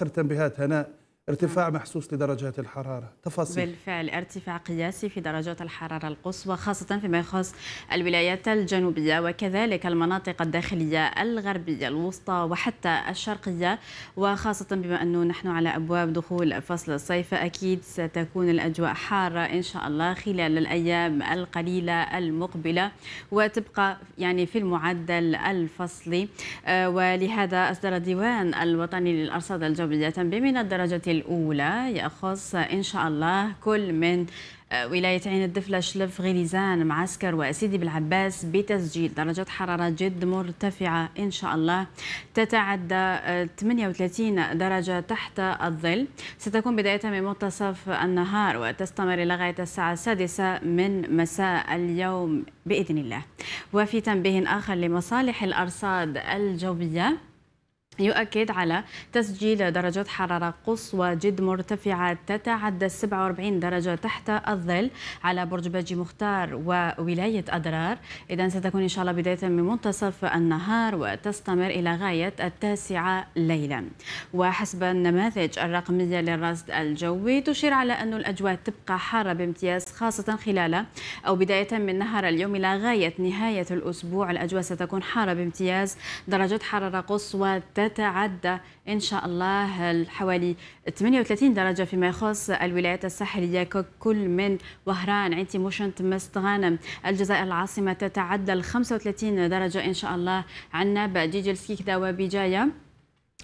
آخر تنبيهات هناء ارتفاع نعم. محسوس لدرجات الحرارة تفاصيل بالفعل ارتفاع قياسي في درجات الحرارة القصوى خاصة فيما يخص الولايات الجنوبية وكذلك المناطق الداخلية الغربية الوسطى وحتى الشرقية وخاصة بما أنه نحن على أبواب دخول فصل الصيف أكيد ستكون الأجواء حارة إن شاء الله خلال الأيام القليلة المقبلة وتبقى يعني في المعدل الفصلي آه، ولهذا أصدر الديوان الوطني للأرصاد الجوية تنبيه من الدرجة الأولى يخص إن شاء الله كل من آه، ولاية عين الدفلة شلف غليزان معسكر وأسيدي بالعباس بتسجيل درجات حرارة جد مرتفعة إن شاء الله تتعدى 38 آه، درجة تحت الظل ستكون بداية من منتصف النهار وتستمر لغاية الساعة السادسة من مساء اليوم بإذن الله وفي تنبيه آخر لمصالح الأرصاد الجوية يؤكد على تسجيل درجات حرارة قصوى جد مرتفعة تتعدى 47 درجة تحت الظل على برج باجي مختار وولاية أدرار إذا ستكون إن شاء الله بداية من منتصف النهار وتستمر إلى غاية التاسعة ليلا وحسب النماذج الرقمية للرصد الجوي تشير على أن الأجواء تبقى حارة بامتياز خاصة خلال أو بداية من نهار اليوم إلى غاية نهاية الأسبوع الأجواء ستكون حارة بامتياز درجات حرارة قصوى تتعدى إن شاء الله حوالي 38 درجة فيما يخص الولايات الساحلية ككل من وهران عين تيموشن تمست غانم الجزائر العاصمة تتعدى ال 35 درجة إن شاء الله عنا جيجل سكيكدا وبجاية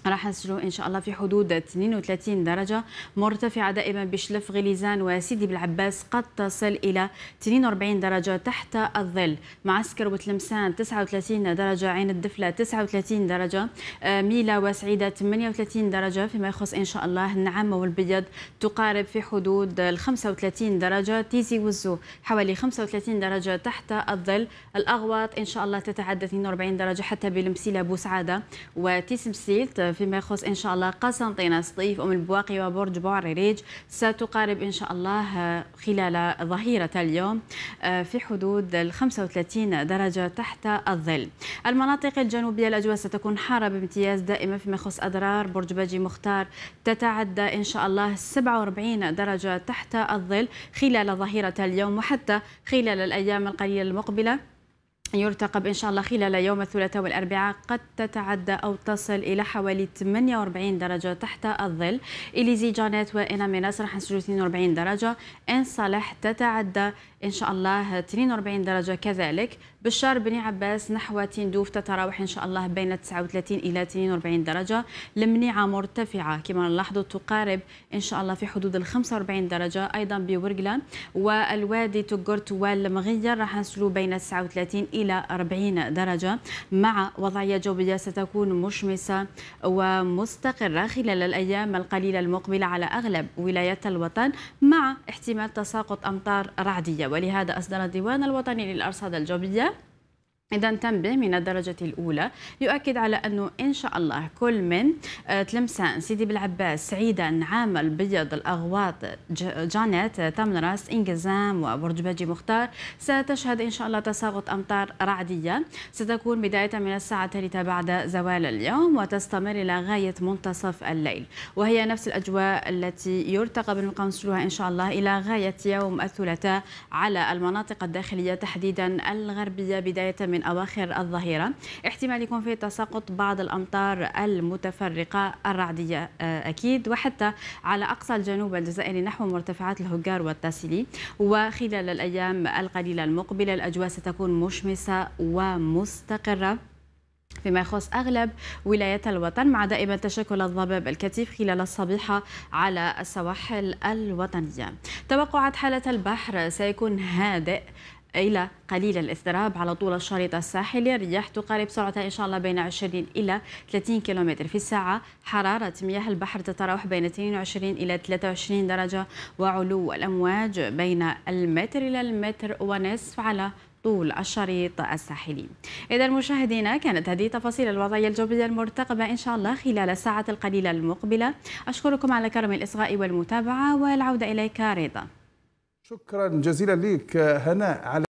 راح نسجلوا ان شاء الله في حدود 32 درجه مرتفعه دائما بشلف غليزان وسيدي بالعباس قد تصل الى 42 درجه تحت الظل معسكر وتلمسان 39 درجه عين الدفله 39 درجه آه، ميلا وسعيده 38 درجه فيما يخص ان شاء الله النعامه والبيض تقارب في حدود ال 35 درجه تيزي وزو حوالي 35 درجه تحت الظل الاغواط ان شاء الله تتعدى 42 درجه حتى بلمسيله بوسعاده وتيسمسيلت فيما يخص إن شاء الله قسنطينة سطيف أم البواقي وبرج بوعريريج ستقارب إن شاء الله آه، خلال ظهيرة اليوم آه، في حدود ال 35 درجة تحت الظل المناطق الجنوبية الأجواء ستكون حارة بامتياز دائما فيما يخص اضرار برج باجي مختار تتعدى إن شاء الله 47 درجة تحت الظل خلال ظهيرة اليوم وحتى خلال الأيام القليلة المقبلة يرتقب إن شاء الله خلال يوم الثلاثاء والأربعاء قد تتعدى أو تصل إلى حوالي 48 درجة تحت الظل إليزي جانيت وإنا مناس رح نسجل 42 درجة إن صالح تتعدى إن شاء الله 42 درجة كذلك بالشار بني عباس نحو تندوف تتراوح إن شاء الله بين 39 إلى 42 درجة المنيعة مرتفعة كما نلاحظوا تقارب إن شاء الله في حدود ال 45 درجة أيضا بورقلا والوادي تقرت والمغير راح نسلو بين 39 إلى 40 درجة مع وضعية جوية ستكون مشمسة ومستقرة خلال الأيام القليلة المقبلة على أغلب ولايات الوطن مع احتمال تساقط أمطار رعدية ولهذا أصدر الديوان الوطني للأرصاد الجوية إذا تنبيه من الدرجة الأولى يؤكد على أنه إن شاء الله كل من آه، تلمسان سيدي بالعباس سعيدا عامل بيض الأغواط جانيت تمنراس إنجزام وبرج باجي مختار ستشهد إن شاء الله تساقط أمطار رعدية ستكون بداية من الساعة الثالثة بعد زوال اليوم وتستمر إلى غاية منتصف الليل وهي نفس الأجواء التي يرتقى بمقنصلها إن شاء الله إلى غاية يوم الثلاثاء على المناطق الداخلية تحديدا الغربية بداية من من أواخر الظهيرة احتمال يكون فيه تساقط بعض الأمطار المتفرقة الرعدية آه، أكيد وحتى على أقصى الجنوب الجزائري نحو مرتفعات الهجار والتاسيلي وخلال الأيام القليلة المقبلة الأجواء ستكون مشمسة ومستقرة فيما يخص أغلب ولايات الوطن مع دائما تشكل الضباب الكثيف خلال الصبيحة على السواحل الوطنية توقعات حالة البحر سيكون هادئ إلى قليل الاضطراب على طول الشريط الساحلي الرياح تقارب سرعتها إن شاء الله بين 20 إلى 30 كيلومتر في الساعة حرارة مياه البحر تتراوح بين 22 إلى 23 درجة وعلو الأمواج بين المتر إلى المتر ونصف على طول الشريط الساحلي إذا مشاهدينا كانت هذه تفاصيل الوضعية الجوية المرتقبة إن شاء الله خلال الساعات القليلة المقبلة أشكركم على كرم الإصغاء والمتابعة والعودة إليك رضا شكرا جزيلا لك هناء على